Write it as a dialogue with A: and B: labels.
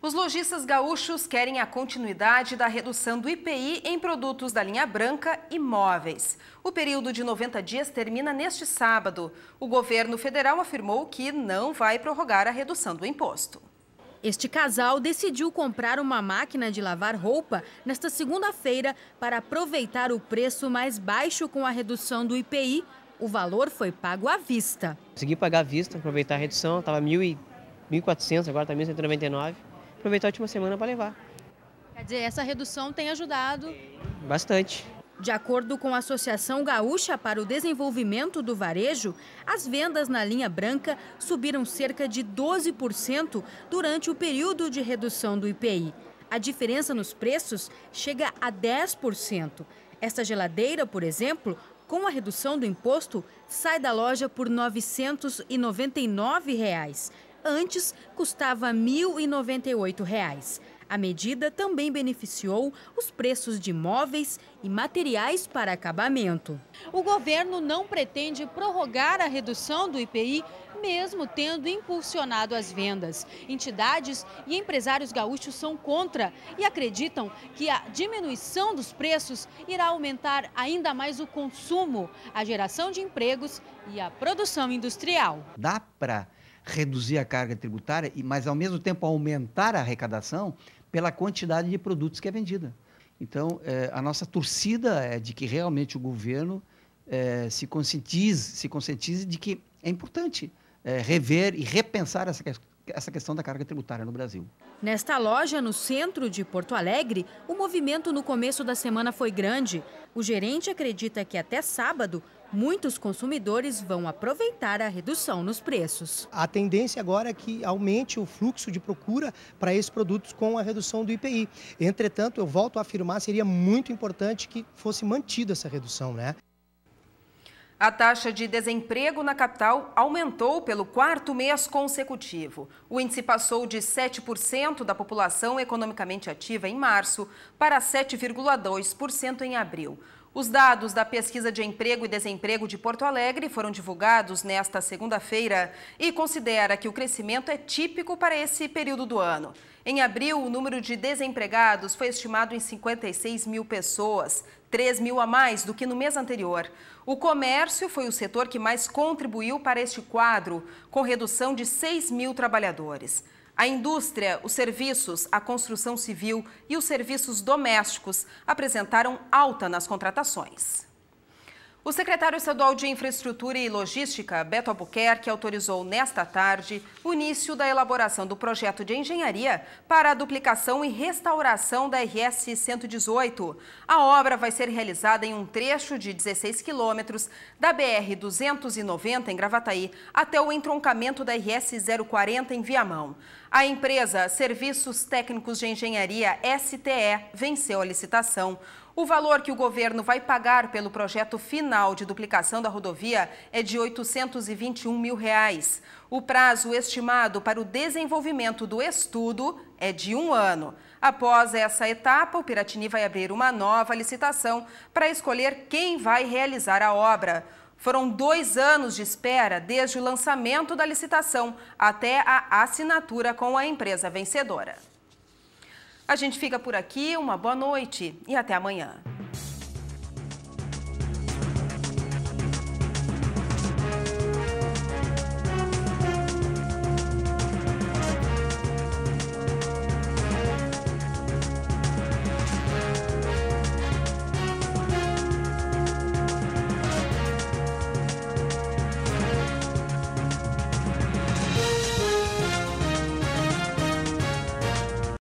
A: Os lojistas gaúchos querem a continuidade da redução do IPI em produtos da linha branca e móveis. O período de 90 dias termina neste sábado. O governo federal afirmou que não vai prorrogar a redução do imposto. Este casal decidiu comprar uma máquina de lavar roupa nesta segunda-feira
B: para aproveitar o preço mais baixo com a redução do IPI. O valor foi pago à vista.
A: Consegui pagar à vista, aproveitar a redução, estava 1.400, agora está 1.199 aproveitar a última semana para levar.
B: Quer dizer, essa redução tem ajudado?
A: Bastante.
B: De acordo com a Associação Gaúcha para o Desenvolvimento do Varejo, as vendas na linha branca subiram cerca de 12% durante o período de redução do IPI. A diferença nos preços chega a 10%. Esta geladeira, por exemplo, com a redução do imposto, sai da loja por R$ 999. Reais. Antes, custava R$ 1.098. A medida também beneficiou os preços de móveis e materiais para acabamento. O governo não pretende prorrogar a redução do IPI, mesmo tendo impulsionado as vendas. Entidades e empresários gaúchos são contra e acreditam que a diminuição dos preços irá aumentar ainda mais o consumo, a geração de empregos e a produção industrial. Dá para reduzir a carga tributária, mas ao mesmo tempo aumentar a arrecadação pela quantidade de produtos que é vendida. Então, é, a nossa torcida é de que realmente o governo é, se, conscientize, se conscientize de que é importante é, rever e repensar essa questão essa questão da carga tributária no Brasil. Nesta loja, no centro de Porto Alegre, o movimento no começo da semana foi grande. O gerente acredita que até sábado, muitos consumidores vão aproveitar a redução nos preços. A tendência agora é que aumente o fluxo de procura para esses produtos com a redução do IPI. Entretanto, eu volto a afirmar, seria muito importante que fosse mantida essa redução, né?
A: A taxa de desemprego na capital aumentou pelo quarto mês consecutivo. O índice passou de 7% da população economicamente ativa em março para 7,2% em abril. Os dados da pesquisa de emprego e desemprego de Porto Alegre foram divulgados nesta segunda-feira e considera que o crescimento é típico para esse período do ano. Em abril, o número de desempregados foi estimado em 56 mil pessoas, 3 mil a mais do que no mês anterior. O comércio foi o setor que mais contribuiu para este quadro, com redução de 6 mil trabalhadores. A indústria, os serviços, a construção civil e os serviços domésticos apresentaram alta nas contratações. O secretário estadual de Infraestrutura e Logística, Beto Albuquerque, autorizou nesta tarde o início da elaboração do projeto de engenharia para a duplicação e restauração da RS 118. A obra vai ser realizada em um trecho de 16 quilômetros da BR 290 em Gravataí até o entroncamento da RS 040 em Viamão. A empresa Serviços Técnicos de Engenharia STE venceu a licitação. O valor que o governo vai pagar pelo projeto final de duplicação da rodovia é de R$ 821 mil. Reais. O prazo estimado para o desenvolvimento do estudo é de um ano. Após essa etapa, o Piratini vai abrir uma nova licitação para escolher quem vai realizar a obra. Foram dois anos de espera desde o lançamento da licitação até a assinatura com a empresa vencedora. A gente fica por aqui, uma boa noite e até amanhã.